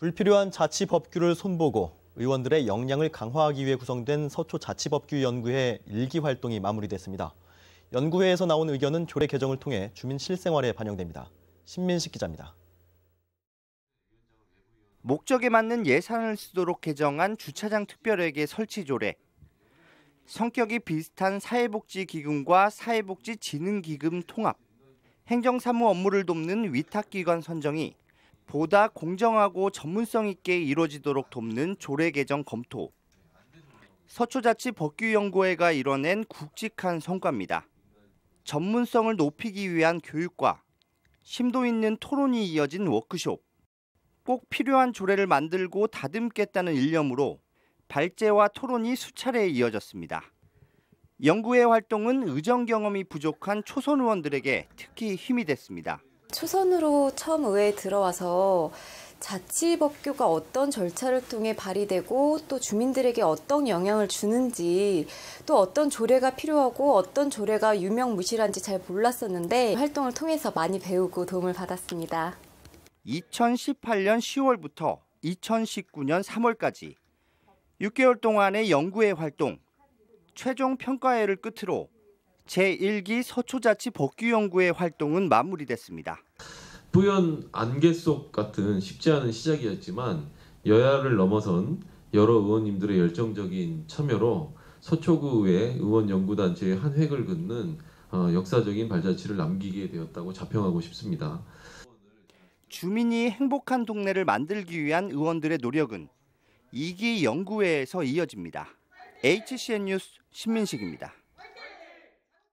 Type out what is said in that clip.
불필요한 자치법규를 손보고 의원들의 역량을 강화하기 위해 구성된 서초자치법규연구회 일기 활동이 마무리됐습니다. 연구회에서 나온 의견은 조례 개정을 통해 주민 실생활에 반영됩니다. 신민식 기자입니다. 목적에 맞는 예산을 쓰도록 개정한 주차장 특별회계 설치 조례. 성격이 비슷한 사회복지기금과 사회복지진흥기금 통합, 행정사무 업무를 돕는 위탁기관 선정이 보다 공정하고 전문성 있게 이루어지도록 돕는 조례 개정 검토. 서초자치법규연구회가 이뤄낸 굵직한 성과입니다. 전문성을 높이기 위한 교육과 심도 있는 토론이 이어진 워크숍. 꼭 필요한 조례를 만들고 다듬겠다는 일념으로 발제와 토론이 수차례 이어졌습니다. 연구회 활동은 의정 경험이 부족한 초선 의원들에게 특히 힘이 됐습니다. 초선으로 처음 의회에 들어와서 자치법규가 어떤 절차를 통해 발의되고 또 주민들에게 어떤 영향을 주는지 또 어떤 조례가 필요하고 어떤 조례가 유명무실한지 잘 몰랐었는데 활동을 통해서 많이 배우고 도움을 받았습니다. 2018년 10월부터 2019년 3월까지 6개월 동안의 연구회 활동, 최종 평가회를 끝으로 제1기 서초자치 복귀연구회 활동은 마무리됐습니다. 부연 안개 속 같은 쉽지 않은 시작이었지만 여야를 넘어선 여러 의원님들의 열정적인 참여로 서초구의 의원연구단체의 한 획을 긋는 어, 역사적인 발자취를 남기게 되었다고 자평하고 싶습니다. 주민이 행복한 동네를 만들기 위한 의원들의 노력은 2기 연구회에서 이어집니다. HCN 뉴스 신민식입니다.